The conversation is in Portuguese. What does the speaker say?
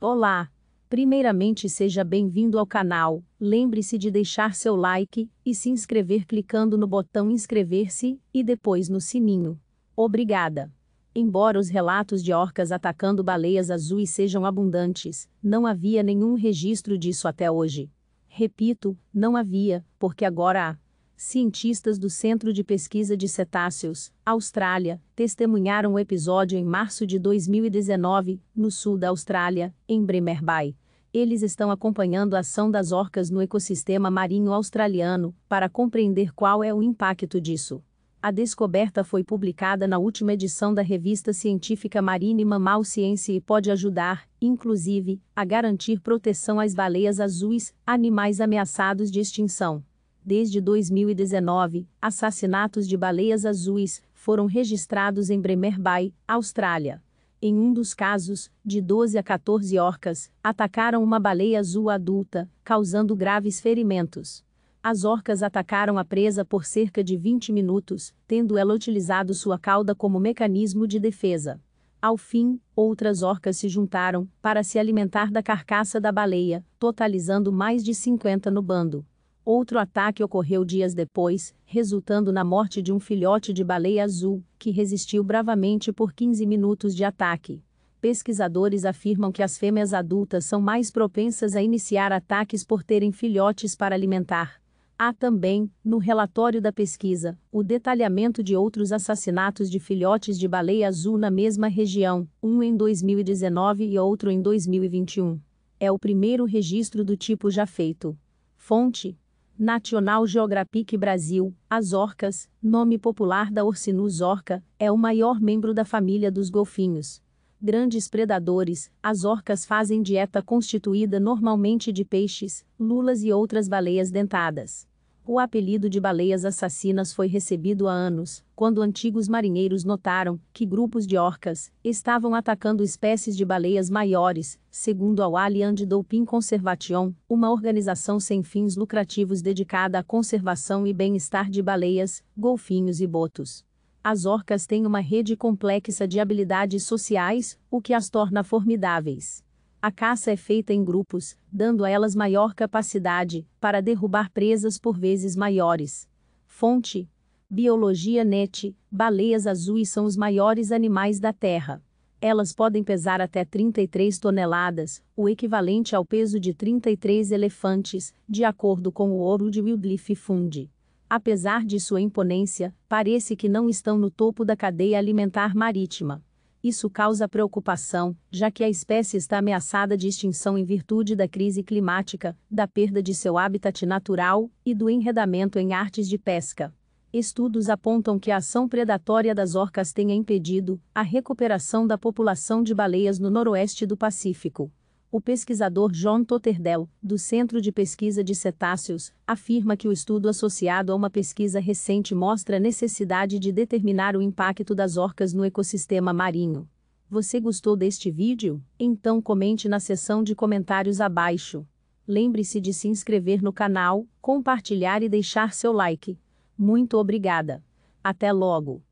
Olá! Primeiramente seja bem-vindo ao canal, lembre-se de deixar seu like e se inscrever clicando no botão inscrever-se e depois no sininho. Obrigada! Embora os relatos de orcas atacando baleias azuis sejam abundantes, não havia nenhum registro disso até hoje. Repito, não havia, porque agora há cientistas do Centro de Pesquisa de Cetáceos, Austrália, testemunharam o episódio em março de 2019, no sul da Austrália, em Bremer Bay. Eles estão acompanhando a ação das orcas no ecossistema marinho australiano para compreender qual é o impacto disso. A descoberta foi publicada na última edição da revista científica Marine Mammal Science e pode ajudar, inclusive, a garantir proteção às baleias azuis, animais ameaçados de extinção. Desde 2019, assassinatos de baleias azuis foram registrados em Bremer Bay, Austrália. Em um dos casos, de 12 a 14 orcas atacaram uma baleia azul adulta, causando graves ferimentos. As orcas atacaram a presa por cerca de 20 minutos, tendo ela utilizado sua cauda como mecanismo de defesa. Ao fim, outras orcas se juntaram para se alimentar da carcaça da baleia, totalizando mais de 50 no bando. Outro ataque ocorreu dias depois, resultando na morte de um filhote de baleia azul, que resistiu bravamente por 15 minutos de ataque. Pesquisadores afirmam que as fêmeas adultas são mais propensas a iniciar ataques por terem filhotes para alimentar. Há também, no relatório da pesquisa, o detalhamento de outros assassinatos de filhotes de baleia azul na mesma região, um em 2019 e outro em 2021. É o primeiro registro do tipo já feito. Fonte: National Geographic Brasil, as orcas, nome popular da orcinus orca, é o maior membro da família dos golfinhos. Grandes predadores, as orcas fazem dieta constituída normalmente de peixes, lulas e outras baleias dentadas. O apelido de baleias assassinas foi recebido há anos, quando antigos marinheiros notaram que grupos de orcas estavam atacando espécies de baleias maiores, segundo a Alliance Dolphin Conservation, uma organização sem fins lucrativos dedicada à conservação e bem-estar de baleias, golfinhos e botos. As orcas têm uma rede complexa de habilidades sociais, o que as torna formidáveis. A caça é feita em grupos, dando a elas maior capacidade para derrubar presas por vezes maiores. Fonte: Biologia Net: Baleias azuis são os maiores animais da Terra. Elas podem pesar até 33 toneladas, o equivalente ao peso de 33 elefantes, de acordo com o ouro de Wildlife Fund. Apesar de sua imponência, parece que não estão no topo da cadeia alimentar marítima. Isso causa preocupação, já que a espécie está ameaçada de extinção em virtude da crise climática, da perda de seu habitat natural e do enredamento em artes de pesca. Estudos apontam que a ação predatória das orcas tenha impedido a recuperação da população de baleias no noroeste do Pacífico. O pesquisador John Totterdell, do Centro de Pesquisa de Cetáceos, afirma que o estudo associado a uma pesquisa recente mostra a necessidade de determinar o impacto das orcas no ecossistema marinho. Você gostou deste vídeo? Então comente na seção de comentários abaixo. Lembre-se de se inscrever no canal, compartilhar e deixar seu like. Muito obrigada. Até logo!